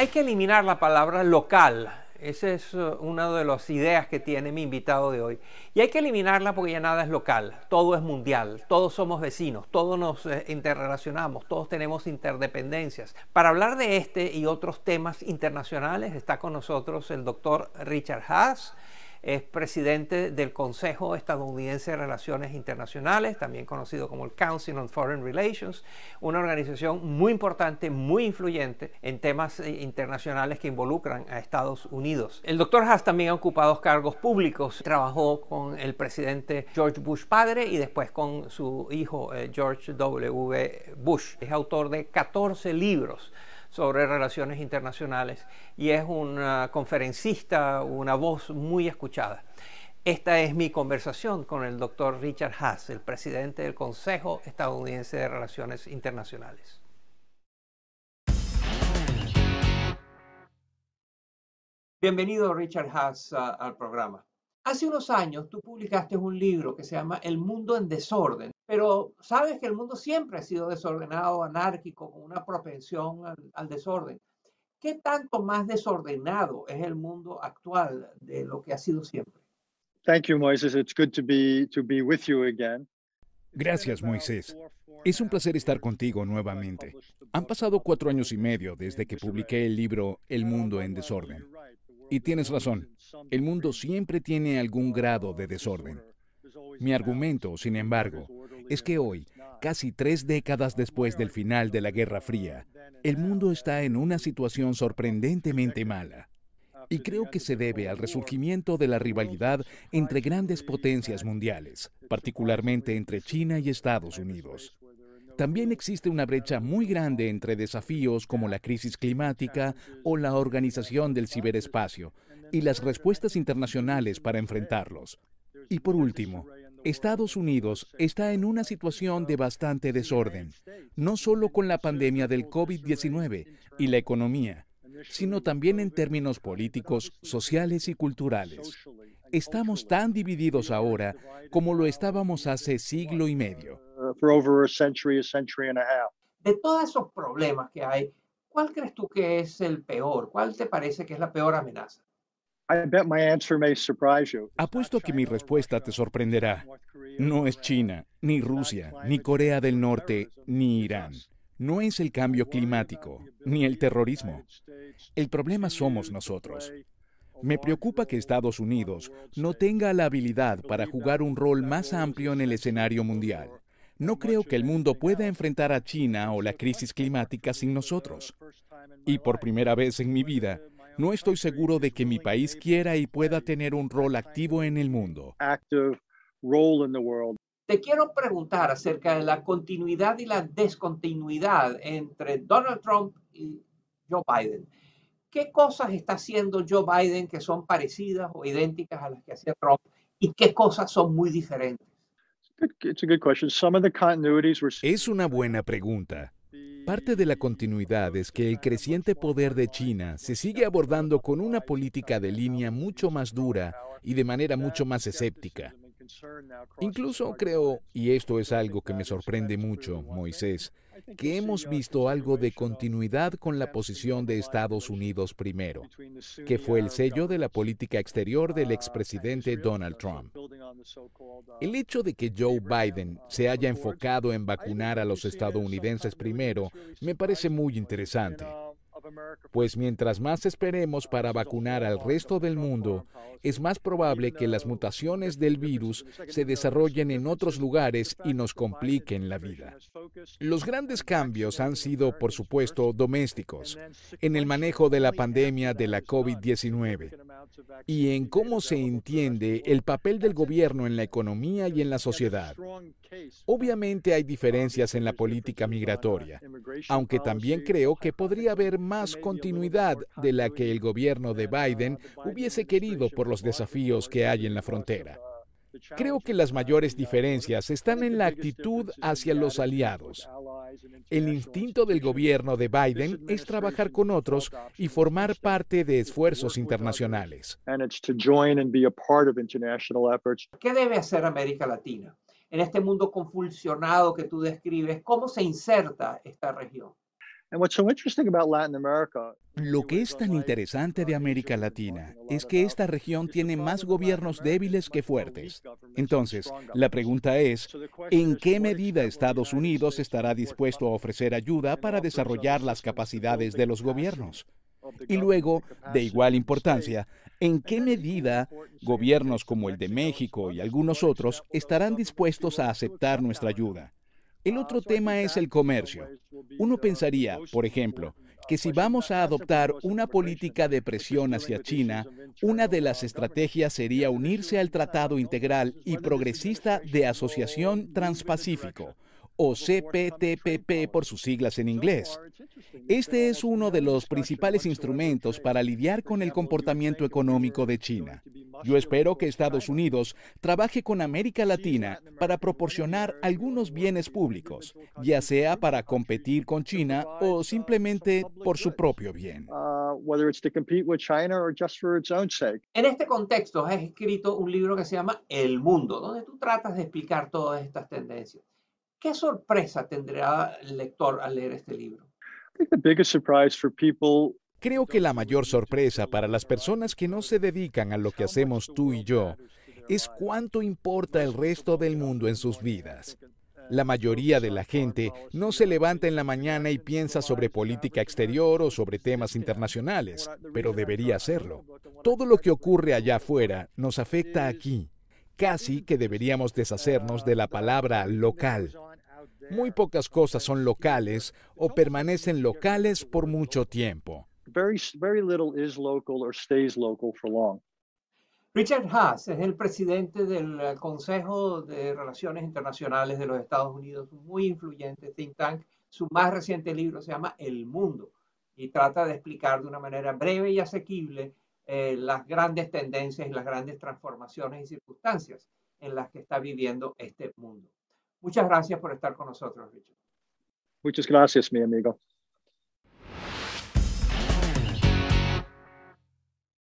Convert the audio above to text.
Hay que eliminar la palabra local. Esa es eh, una de las ideas que tiene mi invitado de hoy. Y hay que eliminarla porque ya nada es local, todo es mundial, todos somos vecinos, todos nos eh, interrelacionamos, todos tenemos interdependencias. Para hablar de este y otros temas internacionales está con nosotros el doctor Richard Haas es presidente del Consejo Estadounidense de Relaciones Internacionales, también conocido como el Council on Foreign Relations, una organización muy importante, muy influyente en temas eh, internacionales que involucran a Estados Unidos. El doctor Haas también ha ocupado cargos públicos, trabajó con el presidente George Bush padre y después con su hijo eh, George W. Bush. Es autor de 14 libros sobre relaciones internacionales y es una conferencista, una voz muy escuchada. Esta es mi conversación con el doctor Richard Haas, el presidente del Consejo Estadounidense de Relaciones Internacionales. Bienvenido, Richard Haas, al programa. Hace unos años tú publicaste un libro que se llama El mundo en desorden, pero sabes que el mundo siempre ha sido desordenado, anárquico, con una propensión al, desorden. ¿Qué tanto más desordenado es el mundo actual de lo que ha sido siempre? Gracias, Moisés. Es un placer estar contigo nuevamente. Han pasado cuatro años y medio desde que publiqué el libro El mundo en desorden. Y tienes razón, el mundo siempre tiene algún grado de desorden. Mi argumento, sin embargo, es que hoy, casi tres décadas después del final de la Guerra Fría, el mundo está en una situación sorprendentemente mala. Y creo que se debe al resurgimiento de la rivalidad entre grandes potencias mundiales, particularmente entre China y Estados Unidos. También existe una brecha muy grande entre desafíos como la crisis climática o la organización del ciberespacio y las respuestas internacionales para enfrentarlos. Y por último, Estados Unidos está en una situación de bastante desorden, no solo con la pandemia del COVID-19 y la economía, sino también en términos políticos, sociales y culturales. Estamos tan divididos ahora como lo estábamos hace siglo y medio. De todos esos problemas que hay, ¿cuál crees tú que es el peor? ¿Cuál te parece que es la peor amenaza? Apuesto que mi respuesta te sorprenderá. No es China, ni Rusia, ni Corea del Norte, ni Irán. No es el cambio climático, ni el terrorismo. El problema somos nosotros. Me preocupa que Estados Unidos no tenga la habilidad para jugar un rol más amplio en el escenario mundial. No creo que el mundo pueda enfrentar a China o la crisis climática sin nosotros. Y por primera vez en mi vida, no estoy seguro de que mi país quiera y pueda tener un rol activo en el mundo. Te quiero preguntar acerca de la continuidad y la descontinuidad entre Donald Trump y Joe Biden. ¿Qué cosas está haciendo Joe Biden que son parecidas o idénticas a las que hacía Trump y qué cosas son muy diferentes? Es una buena pregunta. Parte de la continuidad es que el creciente poder de China se sigue abordando con una política de línea mucho más dura y de manera mucho más escéptica. Incluso creo, y esto es algo que me sorprende mucho, Moisés, que hemos visto algo de continuidad con la posición de Estados Unidos primero, que fue el sello de la política exterior del expresidente Donald Trump. Uh, El hecho de que Joe Biden uh, se haya enfocado en vacunar a los estadounidenses primero me parece muy interesante. Uh, pues mientras más esperemos para vacunar al resto del mundo, es más probable que las mutaciones del virus se desarrollen en otros lugares y nos compliquen la vida. Los grandes cambios han sido, por supuesto, domésticos, en el manejo de la pandemia de la COVID-19 y en cómo se entiende el papel del gobierno en la economía y en la sociedad. Obviamente hay diferencias en la política migratoria, aunque también creo que podría haber más continuidad de la que el gobierno de Biden hubiese querido por los desafíos que hay en la frontera. Creo que las mayores diferencias están en la actitud hacia los aliados. El instinto del gobierno de Biden es trabajar con otros y formar parte de esfuerzos internacionales. ¿Qué debe hacer América Latina en este mundo confusionado que tú describes? ¿Cómo se inserta esta región? Lo que es tan interesante de América Latina es que esta región tiene más gobiernos débiles que fuertes. Entonces, la pregunta es, ¿en qué medida Estados Unidos estará dispuesto a ofrecer ayuda para desarrollar las capacidades de los gobiernos? Y luego, de igual importancia, ¿en qué medida gobiernos como el de México y algunos otros estarán dispuestos a aceptar nuestra ayuda? El otro tema es el comercio. Uno pensaría, por ejemplo, que si vamos a adoptar una política de presión hacia China, una de las estrategias sería unirse al Tratado Integral y Progresista de Asociación Transpacífico, o CPTPP por sus siglas en inglés. Este es uno de los principales instrumentos para lidiar con el comportamiento económico de China. Yo espero que Estados Unidos trabaje con América Latina para proporcionar algunos bienes públicos, ya sea para competir con China o simplemente por su propio bien. En este contexto has escrito un libro que se llama El Mundo, donde tú tratas de explicar todas estas tendencias. ¿Qué sorpresa tendrá el lector al leer este libro? people Creo que la mayor sorpresa para las personas que no se dedican a lo que hacemos tú y yo es cuánto importa el resto del mundo en sus vidas. La mayoría de la gente no se levanta en la mañana y piensa sobre política exterior o sobre temas internacionales, pero debería hacerlo. Todo lo que ocurre allá afuera nos afecta aquí. Casi que deberíamos deshacernos de la palabra local. Muy pocas cosas son locales o permanecen locales por mucho tiempo very, little is local or stays local for long. Richard Haas es el presidente del eh, Consejo de Relaciones Internacionales de los Estados Unidos, muy influyente think tank. Su más reciente libro se llama El Mundo y trata de explicar de una manera breve y asequible eh, las grandes tendencias y las grandes transformaciones y circunstancias en las que está viviendo este mundo. Muchas gracias por estar con nosotros, Richard. Muchas gracias, mi amigo.